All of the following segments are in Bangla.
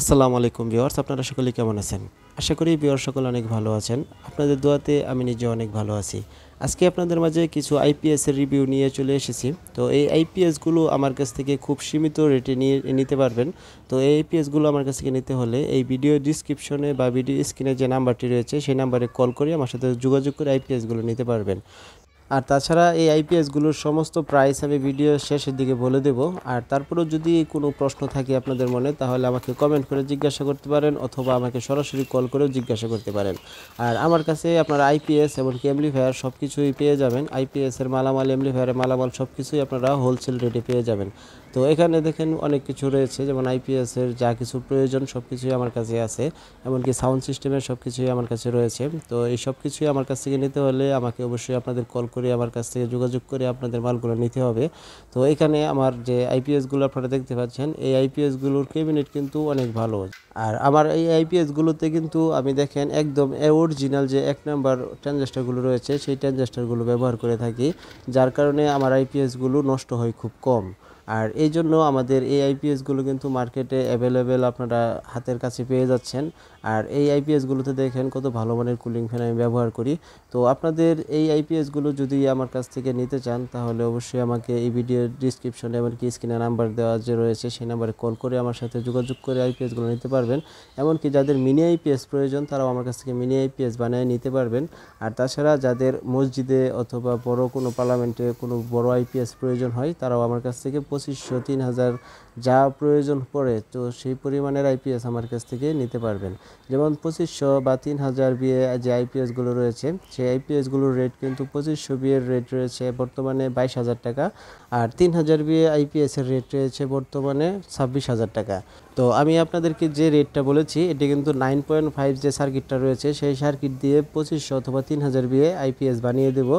আসসালামু আলাইকুম ভিওয়ার্স আপনারা সকলে কেমন আছেন আশা করি ভিওয়ার সকল অনেক ভালো আছেন আপনাদের দোয়াতে আমি নিজে অনেক ভালো আছি আজকে আপনাদের মাঝে কিছু আইপিএসের রিভিউ নিয়ে চলে এসেছি তো এই আইপিএসগুলো আমার কাছ থেকে খুব সীমিত রেটে নিয়ে নিতে পারবেন তো এই আইপিএসগুলো আমার কাছ থেকে নিতে হলে এই ভিডিও ডিসক্রিপশনে বা ভিডিও স্ক্রিনে যে নাম্বারটি রয়েছে সেই নাম্বারে কল করে আমার সাথে যোগাযোগ করে আইপিএসগুলো নিতে পারবেন আর তাছাড়া এই আইপিএসগুলোর সমস্ত প্রাইস আমি ভিডিও শেষের দিকে বলে দেব আর তারপরেও যদি কোনো প্রশ্ন থাকে আপনাদের মনে তাহলে আমাকে কমেন্ট করে জিজ্ঞাসা করতে পারেন অথবা আমাকে সরাসরি কল করেও জিজ্ঞাসা করতে পারেন আর আমার কাছে আপনার আইপিএস এমনকি এমলিফায়ার সব কিছুই পেয়ে যাবেন আইপিএসের মালামাল এমলিফায়ারের মালামাল সব কিছুই আপনারা হোলসেল রেটে পেয়ে যাবেন তো এখানে দেখেন অনেক কিছু রয়েছে যেমন আইপিএসের যা কিছু প্রয়োজন সব কিছুই আমার কাছে আছে এমনকি সাউন্ড সিস্টেমের সব কিছুই আমার কাছে রয়েছে তো এই সব কিছুই আমার কাছ থেকে নিতে হলে আমাকে অবশ্যই আপনাদের কল করে আমার কাছ থেকে যোগাযোগ করে আপনাদের মালগুলো নিতে হবে তো এখানে আমার যে আইপিএসগুলো আপনারা দেখতে পাচ্ছেন এই আইপিএসগুলোর ক্যাবিনেট কিন্তু অনেক ভালো আর আমার এই আইপিএসগুলোতে কিন্তু আমি দেখেন একদম অরিজিনাল যে এক নম্বর ট্রানজাস্টারগুলো রয়েছে সেই ট্রানজাস্টারগুলো ব্যবহার করে থাকি যার কারণে আমার আইপিএসগুলো নষ্ট হয় খুব কম আর এই জন্য আমাদের এই আইপিএসগুলো কিন্তু মার্কেটে অ্যাভেলেবেল আপনারা হাতের কাছে পেয়ে যাচ্ছেন আর এই আইপিএসগুলোতে দেখেন কত ভালো মানের কুলিং ফ্যান আমি ব্যবহার করি তো আপনাদের এই আইপিএসগুলো যদি আমার কাছ থেকে নিতে চান তাহলে অবশ্যই আমাকে এই ভিডিওর ডিসক্রিপশনে এমনকি স্ক্রিনে নাম্বার দেওয়া যে রয়েছে সেই নাম্বারে কল করে আমার সাথে যোগাযোগ করে আইপিএসগুলো নিতে পারবেন এমনকি যাদের মিনি আইপিএস প্রয়োজন তারাও আমার কাছ থেকে মিনি আইপিএস বানিয়ে নিতে পারবেন আর তাছাড়া যাদের মসজিদে অথবা বড় কোনো পার্লামেন্টে কোনো বড় আইপিএস প্রয়োজন হয় তারাও আমার কাছ থেকে পঁচিশশো তিন হাজার যা প্রয়োজন পড়ে তো সেই পরিমাণের আইপিএস আমার কাছ থেকে নিতে পারবেন যেমন পঁচিশশো বা তিন হাজার বিয়ে যে আইপিএসগুলো রয়েছে সেই আইপিএসগুলোর রেট কিন্তু পঁচিশশো বিয়ের রেট রয়েছে বর্তমানে বাইশ হাজার টাকা আর তিন হাজার বিয়ে আইপিএসের রেট রয়েছে বর্তমানে ছাব্বিশ হাজার টাকা তো আমি আপনাদেরকে যে রেটটা বলেছি এটি কিন্তু নাইন পয়েন্ট ফাইভ যে সার্কিটটা রয়েছে সেই সার্কিট দিয়ে পঁচিশশো অথবা তিন হাজার বিয়ে আইপিএস বানিয়ে দেবো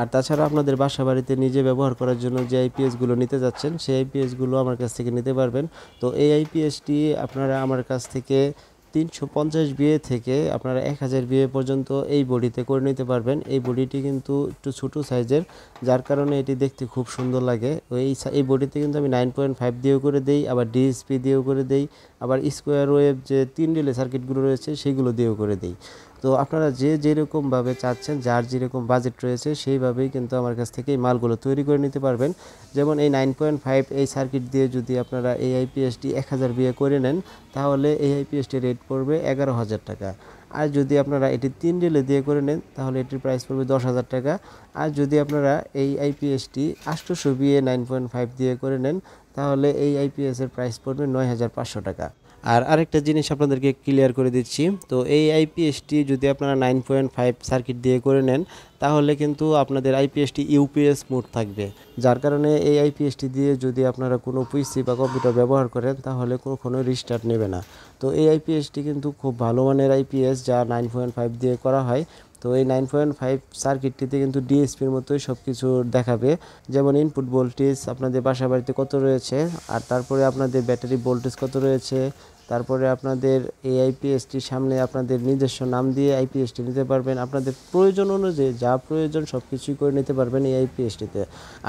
আর তাছাড়া আপনাদের বাসা বাড়িতে নিজে ব্যবহার করার জন্য যে আইপিএসগুলো নিতে যাচ্ছেন সেই আইপিএসগুলো আমার কাছ থেকে নিতে পারবেন তো এই আইপিএসটি আপনারা আমার কাছ থেকে তিনশো পঞ্চাশ বিএ থেকে আপনারা এক হাজার বিএ পর্যন্ত এই বডিতে করে নিতে পারবেন এই বডিটি কিন্তু একটু ছোটো সাইজের যার কারণে এটি দেখতে খুব সুন্দর লাগে এই এই বডিতে কিন্তু আমি নাইন পয়েন্ট ফাইভ দিয়েও করে দেই আবার ডিএসপি দিয়েও করে দেই আবার স্কোয়ার ওয়েভ যে তিন রিলে সার্কিটগুলো রয়েছে সেগুলো দিয়েও করে দেই তো আপনারা যে যেরকমভাবে চাচ্ছেন যার যেরকম বাজেট রয়েছে সেইভাবেই কিন্তু আমার কাছ থেকে এই মালগুলো তৈরি করে নিতে পারবেন যেমন এই নাইন পয়েন্ট ফাইভ এই সার্কিট দিয়ে যদি আপনারা এই আইপিএসটি এক হাজার বিয়ে করে নেন তাহলে এই আইপিএসটি রেট পড়বে এগারো হাজার টাকা আর যদি আপনারা এটি তিন রেলে দিয়ে করে নেন তাহলে এটির প্রাইস পড়বে দশ হাজার টাকা আর যদি আপনারা এই আইপিএসটি আটশোশো বিএ নাইন পয়েন্ট ফাইভ দিয়ে করে নেন তাহলে এই আইপিএসের প্রাইস পড়বে নয় হাজার পাঁচশো টাকা আর আরেকটা জিনিস আপনাদেরকে ক্লিয়ার করে দিচ্ছি তো এই আইপিএসটি যদি আপনারা নাইন পয়েন্ট ফাইভ সার্কিট দিয়ে করে নেন তাহলে কিন্তু আপনাদের আইপিএসটি ইউপিএস মোড থাকবে যার কারণে এই আইপিএসটি দিয়ে যদি আপনারা কোনো পিসি বা কম্পিউটার ব্যবহার করেন তাহলে কোনো রিস্টার্ট নেবে না তো এই আইপিএসটি কিন্তু খুব ভালো মানের আইপিএস যা নাইন পয়েন্ট ফাইভ দিয়ে করা হয় তো এই নাইন পয়েন্ট ফাইভ সার্কিটটিতে কিন্তু ডিএসপির মতোই সব কিছু দেখাবে যেমন ইনপুট ভোল্টেজ আপনাদের বাসা বাড়িতে কত রয়েছে আর তারপরে আপনাদের ব্যাটারি ভোল্টেজ কত রয়েছে তারপরে আপনাদের এই আইপিএসটির সামনে আপনাদের নিজস্ব নাম দিয়ে আইপিএসটি নিতে পারবেন আপনাদের প্রয়োজন অনুযায়ী যা প্রয়োজন সব কিছুই করে নিতে পারবেন এই আইপিএসটিতে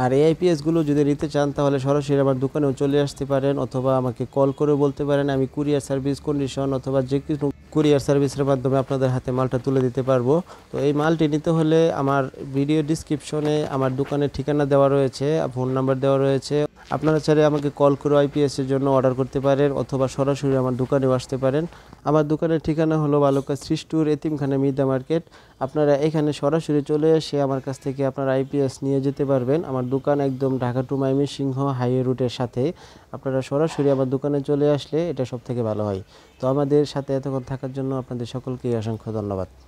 আর এই আইপিএসগুলো যদি নিতে চান তাহলে সরাসরি আমার দোকানেও চলে আসতে পারেন অথবা আমাকে কল করে বলতে পারেন আমি কুরিয়ার সার্ভিস কন্ডিশন অথবা যে কিছু কুরিয়ার সার্ভিসের মাধ্যমে আপনাদের হাতে মালটা তুলে দিতে পারবো তো এই মালটি নিতে হলে আমার ভিডিও ডিসক্রিপশনে আমার দোকানের ঠিকানা দেওয়া রয়েছে ফোন নাম্বার দেওয়া রয়েছে আপনারা চাইলে আমাকে কল করে আইপিএসের জন্য অর্ডার করতে পারেন অথবা সরাসরি আমার দোকানেও আসতে পারেন আমার দোকানের ঠিকানা হলো বালুকা সৃষ্টুর এতিমখানা মিদা মার্কেট আপনারা এখানে সরাসরি চলে এসে আমার কাছ থেকে আপনারা আইপিএস নিয়ে যেতে পারবেন আমার দোকান একদম ঢাকা টু সিংহ হাইওয়ে রুটের সাথে আপনারা সরাসরি আমার দোকানে চলে আসলে এটা সব থেকে ভালো হয় তো আমাদের সাথে এতক্ষণ থাকার জন্য আপনাদের সকলকেই অসংখ্য ধন্যবাদ